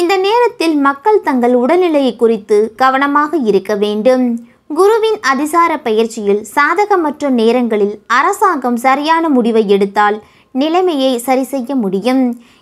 இந்த நேரத்தில் மக்கள் தங்கள் உடல்நிலையை குறித்து கவனமாக இருக்க வேண்டும் குருவின் அதிசார பயிற்சியில் சாதகமற்ற நேரங்களில் அரசாங்கம் சரியான முடிவை எடுத்தால் நிலைமையை சரி செய்ய முடியும்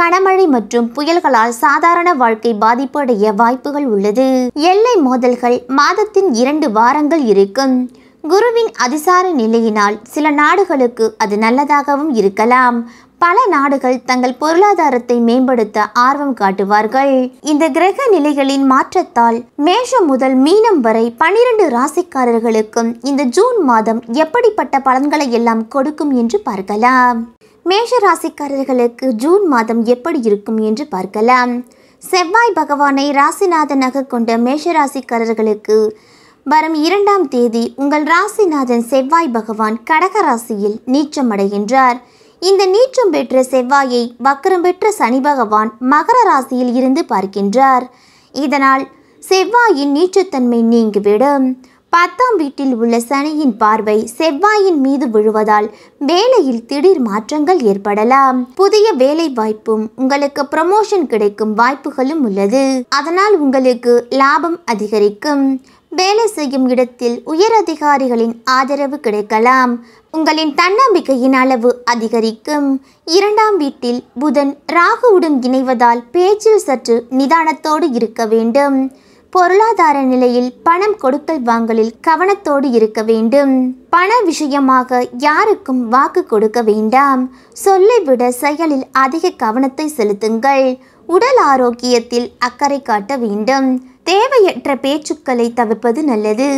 கனமழை மற்றும் புயல்களால் சாதாரண வாழ்க்கை பாதிப்படைய வாய்ப்புகள் உள்ளது எல்லை மோதல்கள் மாதத்தின் இரண்டு வாரங்கள் இருக்கும் குருவின் அதிசார நிலையினால் சில நாடுகளுக்கு அது நல்லதாகவும் இருக்கலாம் பல நாடுகள் தங்கள் பொருளாதாரத்தை மேம்படுத்த ஆர்வம் காட்டுவார்கள் இந்த கிரக நிலைகளின் மாற்றத்தால் மேஷம் முதல் மீனம் வரை பனிரெண்டு ராசிக்காரர்களுக்கும் இந்த ஜூன் மாதம் எப்படிப்பட்ட பலன்களை எல்லாம் கொடுக்கும் என்று பார்க்கலாம் மேஷ ராசிக்காரர்களுக்கு ஜூன் மாதம் எப்படி இருக்கும் என்று பார்க்கலாம் செவ்வாய் பகவானை ராசிநாதனாக கொண்ட மேஷ ராசிக்காரர்களுக்கு வரும் இரண்டாம் தேதி உங்கள் ராசிநாதன் செவ்வாய் பகவான் கடக ராசியில் நீச்சம் அடைகின்றார் இந்த நீச்சம் பெற்ற செவ்வாயை வக்கரம் பெற்ற சனி பகவான் மகர ராசியில் இருந்து பார்க்கின்றார் இதனால் செவ்வாயின் நீச்சத்தன்மை நீங்கிவிடும் பத்தாம் வீட்டில் உள்ள சனியின் பார்வை செவ்வாயின் மீது விழுவதால் வேலையில் திடீர் மாற்றங்கள் ஏற்படலாம் புதிய வேலை வாய்ப்பும் உங்களுக்கு ப்ரமோஷன் கிடைக்கும் வாய்ப்புகளும் உள்ளது அதனால் உங்களுக்கு லாபம் அதிகரிக்கும் வேலை செய்யும் இடத்தில் உயர் அதிகாரிகளின் ஆதரவு கிடைக்கலாம் உங்களின் தன்னம்பிக்கையின் அளவு அதிகரிக்கும் இரண்டாம் வீட்டில் புதன் ராகுவுடன் இணைவதால் பேச்சில் சற்று நிதானத்தோடு இருக்க வேண்டும் பொருளாதார நிலையில் பணம் கொடுக்கல் வாங்கலில் கவனத்தோடு இருக்க வேண்டும் பண விஷயமாக யாருக்கும் வாக்கு கொடுக்க வேண்டாம் சொல்லை விட செயலில் அதிக கவனத்தை செலுத்துங்கள் உடல் ஆரோக்கியத்தில் அக்கறை காட்ட வேண்டும் தேவையற்ற பேச்சுக்களை தவிர்ப்பது நல்லது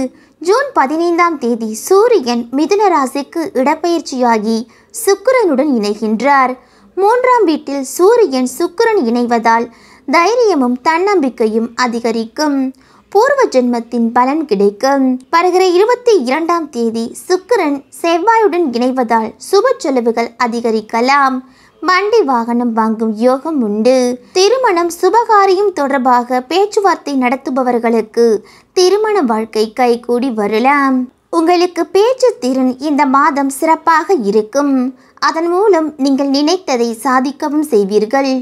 ஜூன் பதினைந்தாம் தேதி சூரியன் மிதுன ராசிக்கு இடப்பெயர்ச்சியாகி சுக்கிரனுடன் இணைகின்றார் மூன்றாம் வீட்டில் சூரியன் சுக்கிரன் இணைவதால் தைரியமும் தன்னம்பிக்கையும் அதிகரிக்கும் பூர்வ ஜென்மத்தின் பலன் கிடைக்கும் வருகிற இருபத்தி இரண்டாம் தேதி சுக்கிரன் செவ்வாயுடன் இணைவதால் சுப செலவுகள் அதிகரிக்கலாம் வண்டி வாகனம் வாங்கும் யோகம் உண்டு திருமணம் சுபகாரியம் தொடர்பாக பேச்சுவார்த்தை நடத்துபவர்களுக்கு திருமண வாழ்க்கை கைகூடி வரலாம் உங்களுக்கு பேச்சு திறன் இந்த மாதம் சிறப்பாக இருக்கும் அதன் மூலம் நீங்கள் நினைத்ததை சாதிக்கவும் செய்வீர்கள்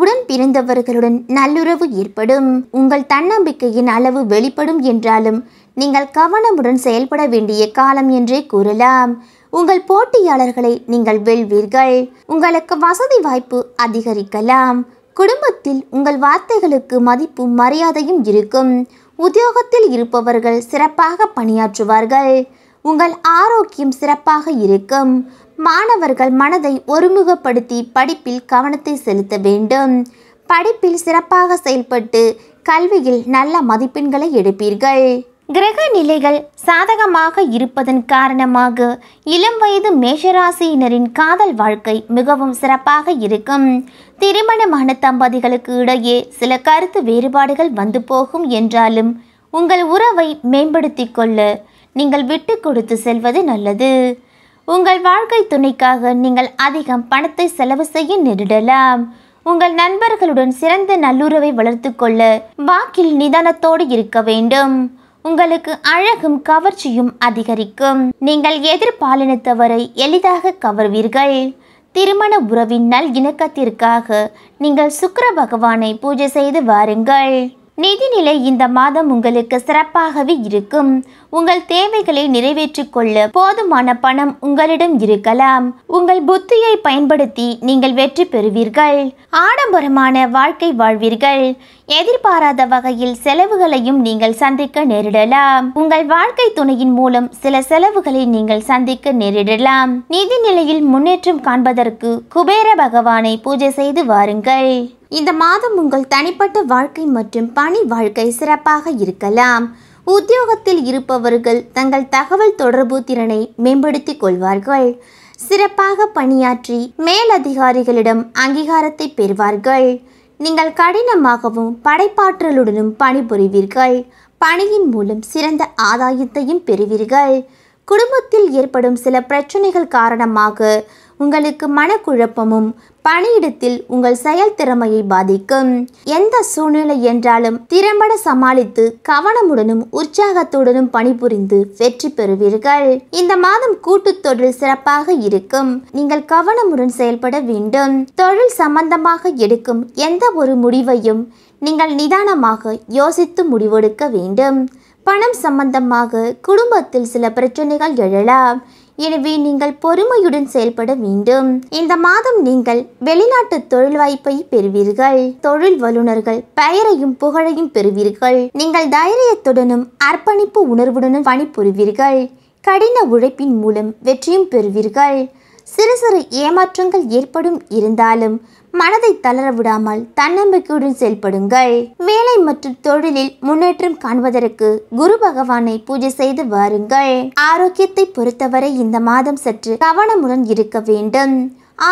உடன் பிறந்தவர்களுடன் நல்லுறவு ஏற்படும் உங்கள் தன்னம்பிக்கையின் அளவு வெளிப்படும் என்றாலும் நீங்கள் கவனமுடன் செயல்பட வேண்டிய காலம் என்றே கூறலாம் உங்கள் போட்டியாளர்களை நீங்கள் வெல்வீர்கள் உங்களுக்கு வசதி வாய்ப்பு அதிகரிக்கலாம் குடும்பத்தில் உங்கள் வார்த்தைகளுக்கு மதிப்பும் மரியாதையும் இருக்கும் உத்தியோகத்தில் இருப்பவர்கள் சிறப்பாக பணியாற்றுவார்கள் உங்கள் ஆரோக்கியம் சிறப்பாக இருக்கும் மாணவர்கள் மனதை ஒருமுகப்படுத்தி படிப்பில் கவனத்தை செலுத்த வேண்டும் படிப்பில் சிறப்பாக செயல்பட்டு கல்வியில் நல்ல மதிப்பெண்களை எடுப்பீர்கள் கிரக நிலைகள் சாதகமாக இருப்பதன் காரணமாக இளம் வயது மேஷராசியினரின் காதல் வாழ்க்கை மிகவும் சிறப்பாக இருக்கும் திருமணமான தம்பதிகளுக்கு இடையே சில கருத்து வேறுபாடுகள் வந்து போகும் என்றாலும் உங்கள் உறவை மேம்படுத்திக் கொள்ள நீங்கள் விட்டு கொடுத்து செல்வது நல்லது உங்கள் வாழ்க்கை துணைக்காக நீங்கள் அதிகம் பணத்தை செலவு செய்ய நேரிடலாம் உங்கள் நண்பர்களுடன் சிறந்த நல்லுறவை வளர்த்து கொள்ள வாக்கில் நிதானத்தோடு இருக்க வேண்டும் உங்களுக்கு அழகும் கவர்ச்சியும் அதிகரிக்கும் நீங்கள் எதிர்பாலினத்தவரை எளிதாக கவர்வீர்கள் திருமண உறவின் நல் இணக்கத்திற்காக நீங்கள் சுக்கர பகவானை பூஜை செய்து வாருங்கள் நிதிநிலை இந்த மாதம் உங்களுக்கு சிறப்பாகவே இருக்கும் உங்கள் தேவைகளை நிறைவேற்றிக் கொள்ள போதுமான பணம் உங்களிடம் இருக்கலாம் உங்கள் புத்தியை பயன்படுத்தி நீங்கள் வெற்றி பெறுவீர்கள் ஆடம்பரமான வாழ்க்கை வாழ்வீர்கள் எதிர்பாராத வகையில் செலவுகளையும் நீங்கள் சந்திக்க நேரிடலாம் உங்கள் வாழ்க்கை துணையின் மூலம் சில செலவுகளை நீங்கள் சந்திக்க நேரிடலாம் நிதி நிலையில் முன்னேற்றம் காண்பதற்கு குபேர பகவானை பூஜை செய்து வாருங்கள் இந்த மாதம் உங்கள் தனிப்பட்ட வாழ்க்கை மற்றும் பணி வாழ்க்கை சிறப்பாக இருக்கலாம் உத்தியோகத்தில் இருப்பவர்கள் தங்கள் தகவல் தொடர்பு திறனை மேம்படுத்திக் கொள்வார்கள் சிறப்பாக பணியாற்றி மேலதிகாரிகளிடம் அங்கீகாரத்தை பெறுவார்கள் நீங்கள் கடினமாகவும் படைப்பாற்றலுடனும் பணிபுரிவீர்கள் பணியின் மூலம் சிறந்த ஆதாயத்தையும் பெறுவீர்கள் குடும்பத்தில் ஏற்படும் சில பிரச்சனைகள் காரணமாக உங்களுக்கு மனக்குழப்பமும் பணியிடத்தில் உங்கள் செயல் திறமையை பாதிக்கும் எந்த சூழ்நிலை என்றாலும் திறம்பட சமாளித்து கவனமுடனும் உற்சாகத்துடனும் பணிபுரிந்து வெற்றி பெறுவீர்கள் இந்த மாதம் கூட்டு தொழில் சிறப்பாக இருக்கும் நீங்கள் கவனமுடன் செயல்பட வேண்டும் தொழில் சம்பந்தமாக எடுக்கும் எந்த ஒரு முடிவையும் நீங்கள் நிதானமாக யோசித்து முடிவெடுக்க வேண்டும் பணம் சம்பந்தமாக குடும்பத்தில் சில பிரச்சனைகள் எழலாம் எனவே நீங்கள் பொறுமையுடன் செயல்பட வேண்டும் இந்த மாதம் நீங்கள் வெளிநாட்டு தொழில் வாய்ப்பை பெறுவீர்கள் தொழில் வல்லுநர்கள் பெயரையும் புகழையும் பெறுவீர்கள் நீங்கள் தைரியத்துடனும் அர்ப்பணிப்பு உணர்வுடனும் பணிபுரிவீர்கள் கடின உழைப்பின் மூலம் வெற்றியும் பெறுவீர்கள் சிறு சிறு ஏமாற்றங்கள் ஏற்படும் இருந்தாலும் மனதை தளர விடாமல் தன்னம்பிக்கையுடன் செயல்படுங்கள் வேலை மற்றும் தொழிலில் முன்னேற்றம் காண்பதற்கு குரு பகவானை பூஜை செய்து வாருங்கள் ஆரோக்கியத்தை பொறுத்தவரை இந்த மாதம் சற்று கவனமுடன் இருக்க வேண்டும்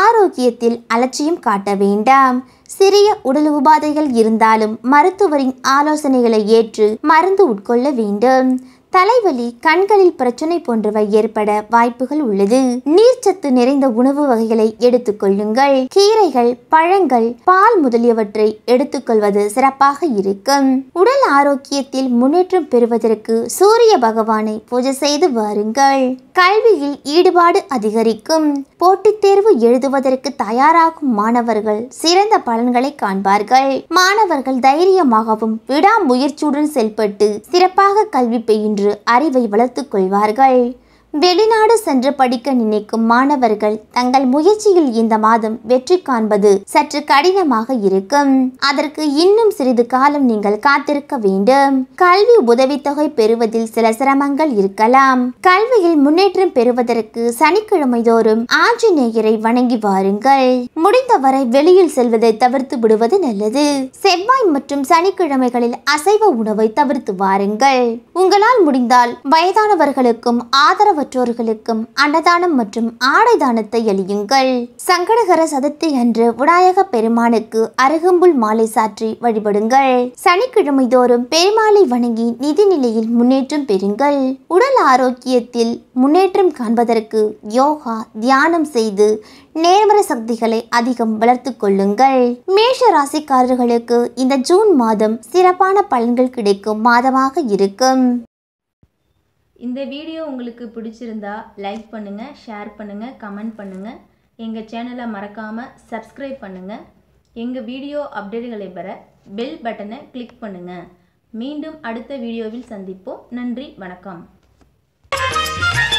ஆரோக்கியத்தில் அலட்சியம் காட்ட வேண்டாம் சிறிய உடல் உபாதைகள் இருந்தாலும் மருத்துவரின் ஆலோசனைகளை ஏற்று மருந்து உட்கொள்ள வேண்டும் தலைவலி கண்களில் பிரச்சனை போன்றவை ஏற்பட வாய்ப்புகள் உள்ளது நீர்ச்சத்து நிறைந்த உணவு வகைகளை எடுத்துக்கொள்ளுங்கள் கீரைகள் பழங்கள் பால் முதலியவற்றை எடுத்துக்கொள்வது சிறப்பாக இருக்கும் உடல் ஆரோக்கியத்தில் முன்னேற்றம் பெறுவதற்கு சூரிய பகவானை பூஜை செய்து வாருங்கள் கல்வியில் ஈடுபாடு அதிகரிக்கும் போட்டித் தேர்வு எழுதுவதற்கு தயாராகும் மாணவர்கள் சிறந்த பலன்களை காண்பார்கள் மாணவர்கள் தைரியமாகவும் விடாமுயற்சியுடன் செயல்பட்டு சிறப்பாக கல்வி பெயின்று அறிவை வளர்த்துக் கொள்வார்கள் வெளிநாடு சென்று படிக்க நினைக்கும் மாணவர்கள் தங்கள் முயற்சியில் இந்த மாதம் வெற்றி காண்பது சற்று கடினமாக இருக்கும் அதற்கு இன்னும் சிறிது காலம் நீங்கள் காத்திருக்க வேண்டும் கல்வி உதவித்தொகை பெறுவதில் சில சிரமங்கள் இருக்கலாம் கல்வியில் முன்னேற்றம் பெறுவதற்கு சனிக்கிழமை தோறும் ஆஞ்சநேயரை வணங்கி வாருங்கள் முடிந்தவரை வெளியில் செல்வதை தவிர்த்து விடுவது நல்லது செவ்வாய் மற்றும் சனிக்கிழமைகளில் அசைவ உணவை தவிர்த்து வாருங்கள் உங்களால் முடிந்தால் வயதானவர்களுக்கும் ஆதரவு பெற்றோர்களுக்கும் அன்னதானம் மற்றும் ஆடை தானத்தை அளியுங்கள் சங்கடகர சதுர்த்தி அன்று விநாயக பெருமானுக்கு அருகம்புல் மாலை சாற்றி வழிபடுங்கள் சனிக்கிழமை தோறும் பெருமாளை வணங்கி நிதி நிலையில் முன்னேற்றம் பெறுங்கள் உடல் ஆரோக்கியத்தில் முன்னேற்றம் காண்பதற்கு யோகா தியானம் செய்து நேர்மர சக்திகளை அதிகம் வளர்த்து கொள்ளுங்கள் மேஷ ராசிக்காரர்களுக்கு இந்த ஜூன் மாதம் சிறப்பான பலன்கள் கிடைக்கும் மாதமாக இருக்கும் இந்த வீடியோ உங்களுக்கு பிடிச்சிருந்தா லைக் பண்ணுங்கள் ஷேர் பண்ணுங்கள் கமெண்ட் பண்ணுங்கள் எங்கள் சேனலை மறக்காமல் சப்ஸ்கிரைப் பண்ணுங்கள் எங்கள் வீடியோ அப்டேட்டுகளை பெற பெல் பட்டனை கிளிக் பண்ணுங்கள் மீண்டும் அடுத்த வீடியோவில் சந்திப்போம் நன்றி வணக்கம்